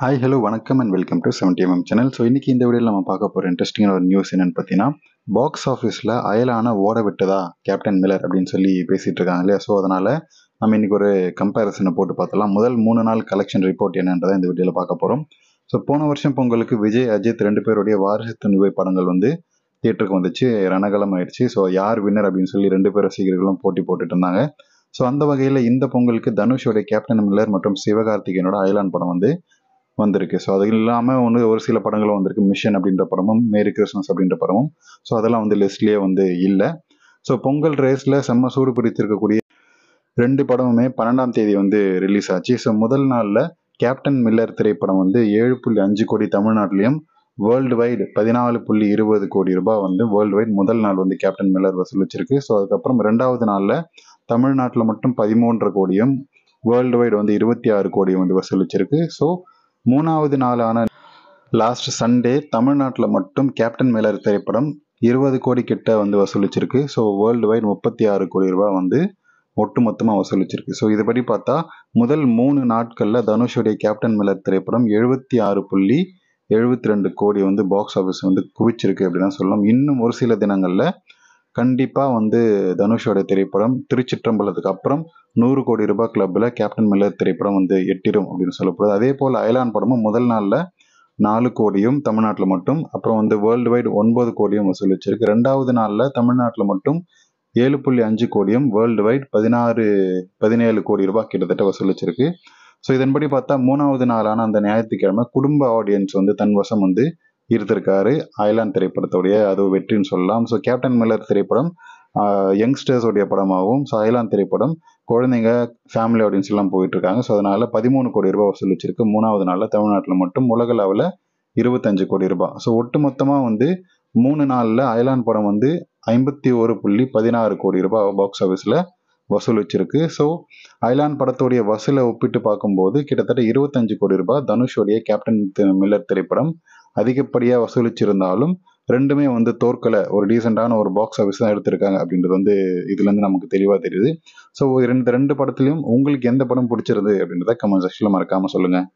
hi hello வணக்கம் and welcome to seventy MM channel so இன்றைக்கி இந்த வீடியோவில் நம்ம பார்க்க போகிற இன்ட்ரெஸ்டிங்கான ஒரு நியூஸ் என்னென்னு பார்த்தீங்கன்னா பாக்ஸ் ஆஃபீஸில் அயலான ஓட விட்டதா கேப்டன் மில்லர் அப்படின்னு சொல்லி பேசிகிட்டு இருக்காங்க இல்லையா ஸோ அதனால் நம்ம இன்றைக்கி ஒரு கம்பேரிசனை போட்டு பார்த்தலாம் முதல் மூணு நாள் கலெக்ஷன் ரிப்போர்ட் என்னன்றதை இந்த வீடியோவில் பார்க்க போகிறோம் ஸோ போன வருஷம் பொங்கலுக்கு விஜய் அஜித் ரெண்டு பேருடைய வாரிசு துணிவை படங்கள் வந்து தியேட்டருக்கு வந்துச்சு ரணகலம் ஆயிடுச்சு ஸோ யார் வின்னர் அப்படின்னு சொல்லி ரெண்டு பேர் ரசிகர்களும் போட்டி போட்டுட்டு இருந்தாங்க ஸோ அந்த வகையில் இந்த பொங்கலுக்கு தனுஷோடைய கேப்டன் மில்லர் மற்றும் சிவகார்த்திகேயனோட அயலான் படம் வந்து வந்திருக்கு ஸோ அது இல்லாமல் ஒன்று ஒரு சில படங்களும் வந்திருக்கு மிஷன் அப்படின்ற படமும் மேரி கிறிஸ்மஸ் அப்படின்ற படமும் ஸோ அதெல்லாம் வந்து லிஸ்ட்லேயே வந்து இல்லை ஸோ பொங்கல் ரேஸில் செம்ம சூடு பிடித்திருக்கக்கூடிய ரெண்டு படமுமே பன்னெண்டாம் தேதி வந்து ரிலீஸ் ஆச்சு ஸோ முதல் நாளில் கேப்டன் மில்லர் திரைப்படம் வந்து ஏழு புள்ளி அஞ்சு கோடி தமிழ்நாட்டிலையும் வேர்ல்டு வைடு பதினாலு புள்ளி இருபது கோடி ரூபாய் வந்து வேர்ல்டு வைட் முதல் நாள் வந்து கேப்டன் மில்லர் வசூலிச்சிருக்கு ஸோ அதுக்கப்புறம் ரெண்டாவது நாளில் தமிழ்நாட்டில் மட்டும் பதிமூன்று கோடியும் வேர்ல்டு வைடு வந்து இருபத்தி ஆறு கோடியும் வந்து வசூலிச்சிருக்கு ஸோ மூணாவது நாளான லாஸ்ட் சண்டே தமிழ்நாட்டில் மட்டும் கேப்டன் மேலர் திரைப்படம் இருபது கோடி கிட்ட வந்து வசூலிச்சிருக்கு ஸோ வேர்ல்டு வைட் முப்பத்தி ஆறு கோடி ரூபா வந்து ஒட்டு மொத்தமாக வசூலிச்சிருக்கு ஸோ இதுபடி பார்த்தா முதல் மூணு நாட்களில் தனுஷுடைய கேப்டன் மேலர் திரைப்படம் எழுபத்தி ஆறு புள்ளி எழுபத்தி ரெண்டு கோடி வந்து பாக்ஸ் ஆஃபீஸ் வந்து குவிச்சிருக்கு அப்படின்னா சொல்லலாம் இன்னும் ஒரு சில தினங்களில் கண்டிப்பாக வந்து தனுஷோட திரைப்படம் திருச்சிற்றம்பலத்துக்கு அப்புறம் நூறு கோடி ரூபாய் கிளப்பில் கேப்டன் மில்லர் திரைப்படம் வந்து எட்டிடும் அப்படின்னு சொல்லப்படுது அதே போல் அயலான் படமும் முதல் நாளில் நாலு கோடியும் தமிழ்நாட்டில் மட்டும் அப்புறம் வந்து வேர்ல்டு வைடு ஒன்பது கோடியும் வசூலிச்சிருக்கு ரெண்டாவது நாளில் தமிழ்நாட்டில் மட்டும் ஏழு புள்ளி அஞ்சு கோடியும் வேர்ல்டு வைட் பதினாறு பதினேழு கோடி ரூபாய் கிட்டத்தட்ட வசூலிச்சிருக்கு ஸோ இதன்படி பார்த்தா மூணாவது நாளான அந்த ஞாயிற்றுக்கிழமை குடும்ப ஆடியன்ஸ் வந்து தன் வசம் வந்து இருந்திருக்காரு ஐலாண்ட் திரைப்படத்துடைய அது வெற்றின்னு சொல்லலாம் ஸோ கேப்டன் மில்லர் திரைப்படம் யங்ஸ்டர்ஸோடைய படமாகவும் ஸோ ஐலாண்ட் திரைப்படம் குழந்தைங்க ஃபேமிலி ஆடியன்ஸ் எல்லாம் போயிட்டு இருக்காங்க ஸோ அதனால பதிமூணு கோடி ரூபாய் வசூலிச்சிருக்கு மூணாவது நாளில் தமிழ்நாட்டில் மட்டும் உலக அளவில் இருபத்தஞ்சு கோடி ரூபாய் ஸோ ஒட்டு மொத்தமாக வந்து மூணு நாளில் ஐலாண்ட் படம் வந்து ஐம்பத்தி ஒரு புள்ளி பதினாறு கோடி ரூபாய் பாக்ஸ் ஆஃபீஸில் வசூல் வச்சிருக்கு ஸோ ஐலாண்ட் படத்துடைய வசூலை ஒப்பிட்டு பார்க்கும்போது கிட்டத்தட்ட இருபத்தஞ்சு கோடி ரூபாய் தனுஷோடைய கேப்டன் மில்லர் திரைப்படம் அதிகப்படியாக வசூலிச்சிருந்தாலும் ரெண்டுமே வந்து தோற்கலை ஒரு டீசெண்டான ஒரு பாக்ஸ் ஆஃபீஸ் தான் எடுத்திருக்காங்க அப்படின்றது வந்து இதுலேருந்து நமக்கு தெளிவாக தெரியுது ஸோ ரெண்டு ரெண்டு படத்துலையும் உங்களுக்கு எந்த படம் பிடிச்சிருது அப்படின்றத கமெண்ட் செக்ஷனில் மறக்காமல் சொல்லுங்கள்